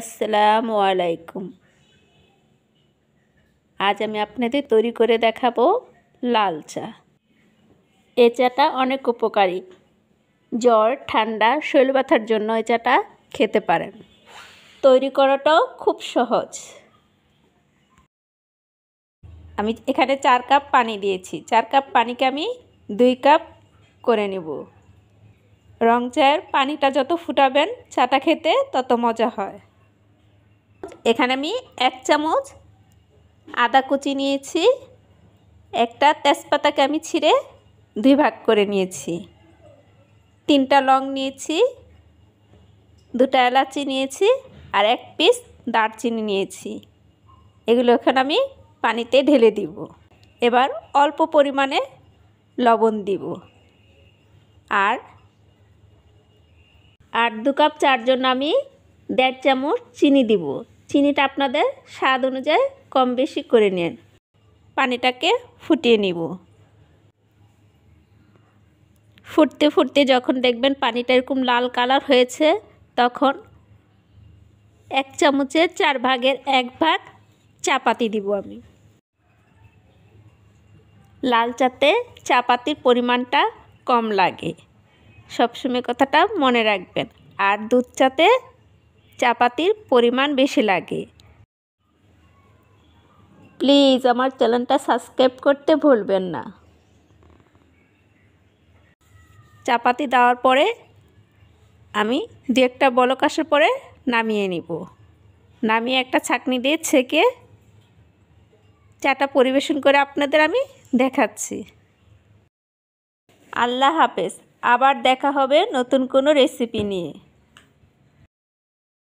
আসসালামু আলাইকুম আজ আমি আপনাদের তৈরি করে দেখাবো লাল চা এ চাটা অনেক উপকারী জ্বর ঠান্ডা শৈল ব্যথার জন্য এ চাটা খেতে পারেন তৈরি করাটাও খুব সহজ আমি এখানে চার কাপ পানি দিয়েছি চার কাপ পানিকে আমি দুই কাপ করে নেব রং চায়ের পানিটা যত ফুটাবেন চাটা খেতে তত মজা হয় এখানে আমি এক চামচ আদা কুচি নিয়েছি একটা তেজপাতাকে আমি ছিঁড়ে দুই ভাগ করে নিয়েছি তিনটা লং নিয়েছি দুটা এলাচি নিয়েছি আর এক পিস দারচিনি নিয়েছি এগুলো এখানে আমি পানিতে ঢেলে দিব এবার অল্প পরিমাণে লবণ দিব আর আর দু কাপ চার জন্য আমি দেড় চামচ চিনি দিব চিনিটা আপনাদের স্বাদ অনুযায়ী কম বেশি করে নিন পানিটাকে ফুটিয়ে নিব ফুটতে ফুটতে যখন দেখবেন পানিটা এরকম লাল কালার হয়েছে তখন এক চামচের চার ভাগের এক ভাগ চাপাতি দিব আমি লাল চাতে চাপাতির পরিমাণটা কম লাগে সবসময় কথাটা মনে রাখবেন আর দুধ চাতে চাপাতির পরিমাণ বেশি লাগে প্লিজ আমার চ্যানেলটা সাবস্ক্রাইব করতে ভুলবেন না চাপাতি দেওয়ার পরে আমি দু একটা বলক আসার পরে নামিয়ে নিব নামিয়ে একটা ছাকনি দিয়ে ছেঁকে চাটা পরিবেশন করে আপনাদের আমি দেখাচ্ছি আল্লাহ হাফেজ আবার দেখা হবে নতুন কোনো রেসিপি নিয়ে